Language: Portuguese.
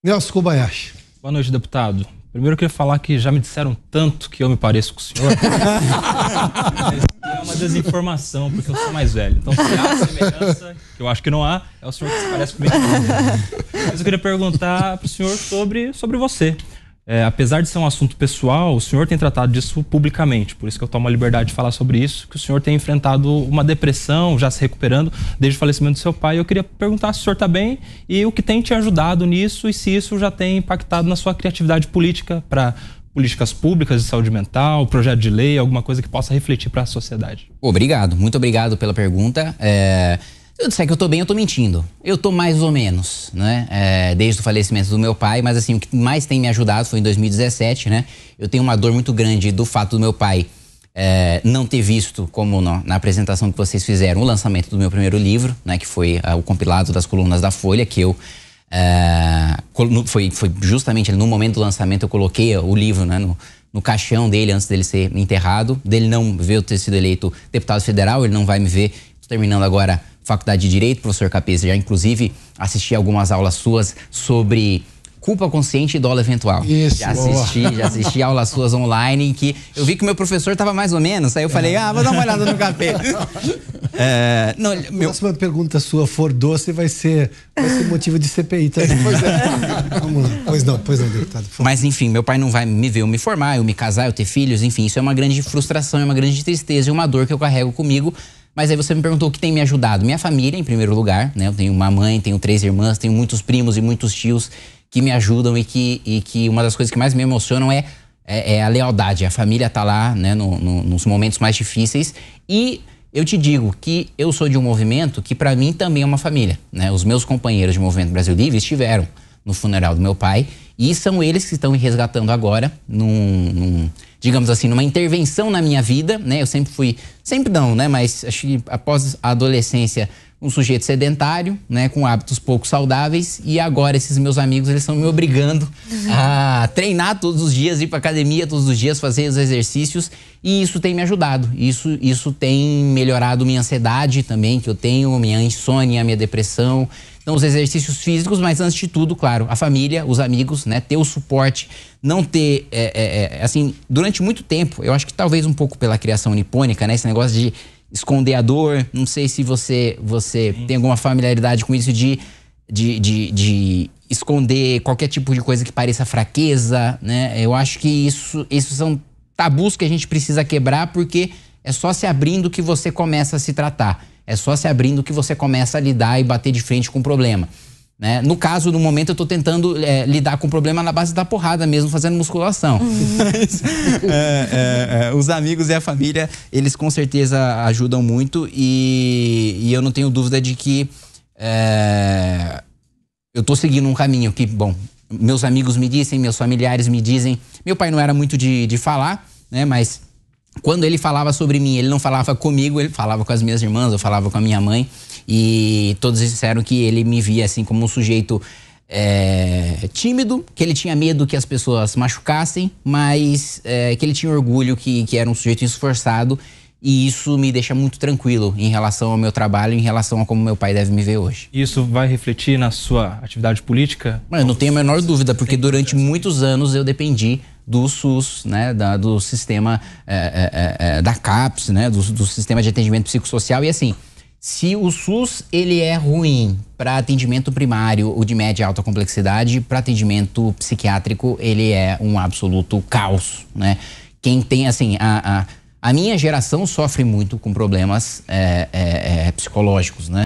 Nelson Kobayashi. Boa noite, deputado. Primeiro eu queria falar que já me disseram tanto que eu me pareço com o senhor. é uma desinformação, porque eu sou mais velho. Então, se há semelhança, que eu acho que não há, é o senhor que se parece comigo. Mas eu queria perguntar para o senhor sobre, sobre você é, apesar de ser um assunto pessoal, o senhor tem tratado disso publicamente, por isso que eu tomo a liberdade de falar sobre isso, que o senhor tem enfrentado uma depressão, já se recuperando desde o falecimento do seu pai. Eu queria perguntar se o senhor está bem e o que tem te ajudado nisso e se isso já tem impactado na sua criatividade política para políticas públicas de saúde mental, projeto de lei, alguma coisa que possa refletir para a sociedade. Obrigado, muito obrigado pela pergunta. É... Se eu disser que eu tô bem, eu tô mentindo. Eu tô mais ou menos, né? É, desde o falecimento do meu pai, mas assim, o que mais tem me ajudado foi em 2017, né? Eu tenho uma dor muito grande do fato do meu pai é, não ter visto, como no, na apresentação que vocês fizeram, o lançamento do meu primeiro livro, né? Que foi a, ah, o compilado das colunas da Folha, que eu é, foi, foi, justamente no momento do lançamento eu coloquei o livro né, no, no, caixão dele antes dele ser enterrado, dele não ver eu ter sido eleito deputado federal, ele não vai me ver. Tô terminando agora Faculdade de Direito, professor Capesa, já inclusive assisti algumas aulas suas sobre culpa consciente e dólar eventual. Isso. Já assisti, boa. já assisti aulas suas online em que eu vi que o meu professor estava mais ou menos, aí eu falei, é. ah, vou dar uma olhada no capeta. é, não, meu... A próxima pergunta sua for doce vai ser, vai ser motivo de CPI também. pois, é. Vamos lá. pois não, pois não, deputado. Mas enfim, meu pai não vai me ver eu me formar, eu me casar, eu ter filhos, enfim, isso é uma grande frustração, é uma grande tristeza e uma dor que eu carrego comigo mas aí você me perguntou o que tem me ajudado. Minha família, em primeiro lugar, né? Eu tenho uma mãe, tenho três irmãs, tenho muitos primos e muitos tios que me ajudam e que, e que uma das coisas que mais me emocionam é, é, é a lealdade. A família tá lá, né, no, no, nos momentos mais difíceis. E eu te digo que eu sou de um movimento que para mim também é uma família, né? Os meus companheiros de Movimento Brasil Livre estiveram no funeral do meu pai e são eles que estão me resgatando agora, num, num, digamos assim, numa intervenção na minha vida, né? Eu sempre fui, sempre não, né? Mas acho que após a adolescência um sujeito sedentário, né, com hábitos pouco saudáveis, e agora esses meus amigos eles estão me obrigando uhum. a treinar todos os dias, ir para academia todos os dias, fazer os exercícios, e isso tem me ajudado. Isso isso tem melhorado minha ansiedade também que eu tenho, minha insônia, minha depressão. Então os exercícios físicos, mas antes de tudo, claro, a família, os amigos, né, ter o suporte, não ter é, é, é assim durante muito tempo. Eu acho que talvez um pouco pela criação nipônica, né, esse negócio de esconder a dor. Não sei se você, você tem alguma familiaridade com isso de, de, de, de, esconder qualquer tipo de coisa que pareça fraqueza, né? Eu acho que isso, isso são tabus que a gente precisa quebrar porque é só se abrindo que você começa a se tratar. É só se abrindo que você começa a lidar e bater de frente com o problema. Né? No caso, no momento, eu estou tentando é, lidar com o problema na base da porrada mesmo, fazendo musculação. Uhum. É, é, é, os amigos e a família, eles com certeza ajudam muito e, e eu não tenho dúvida de que é, eu estou seguindo um caminho que, bom, meus amigos me dizem, meus familiares me dizem. Meu pai não era muito de, de falar, né? Mas quando ele falava sobre mim, ele não falava comigo, ele falava com as minhas irmãs, eu falava com a minha mãe. E todos disseram que ele me via assim como um sujeito é, tímido, que ele tinha medo que as pessoas machucassem, mas é, que ele tinha orgulho, que, que era um sujeito esforçado. E isso me deixa muito tranquilo em relação ao meu trabalho, em relação a como meu pai deve me ver hoje. Isso vai refletir na sua atividade política? eu não tenho a menor dúvida, porque durante muitos anos eu dependi do SUS, né, da, do sistema é, é, é, é da CAPS, né, do, do sistema de atendimento psicossocial e assim. Se o SUS ele é ruim para atendimento primário ou de média e alta complexidade, para atendimento psiquiátrico ele é um absoluto caos, né? Quem tem assim a, a, a minha geração sofre muito com problemas é, é, é, psicológicos, né?